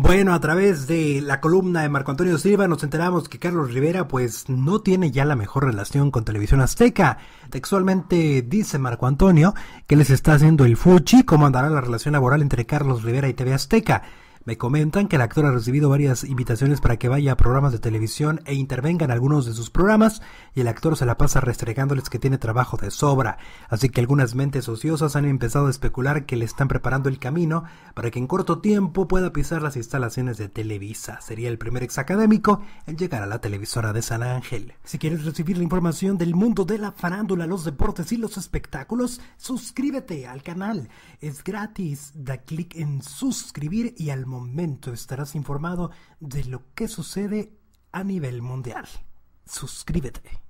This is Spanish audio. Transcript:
Bueno, a través de la columna de Marco Antonio Silva nos enteramos que Carlos Rivera pues no tiene ya la mejor relación con Televisión Azteca. Textualmente dice Marco Antonio que les está haciendo el fuchi cómo andará la relación laboral entre Carlos Rivera y TV Azteca. Me comentan que el actor ha recibido varias invitaciones para que vaya a programas de televisión e intervenga en algunos de sus programas y el actor se la pasa restregándoles que tiene trabajo de sobra, así que algunas mentes ociosas han empezado a especular que le están preparando el camino para que en corto tiempo pueda pisar las instalaciones de Televisa. Sería el primer académico en llegar a la televisora de San Ángel. Si quieres recibir la información del mundo de la farándula, los deportes y los espectáculos, suscríbete al canal. Es gratis. Da clic en suscribir y al momento estarás informado de lo que sucede a nivel mundial. Suscríbete.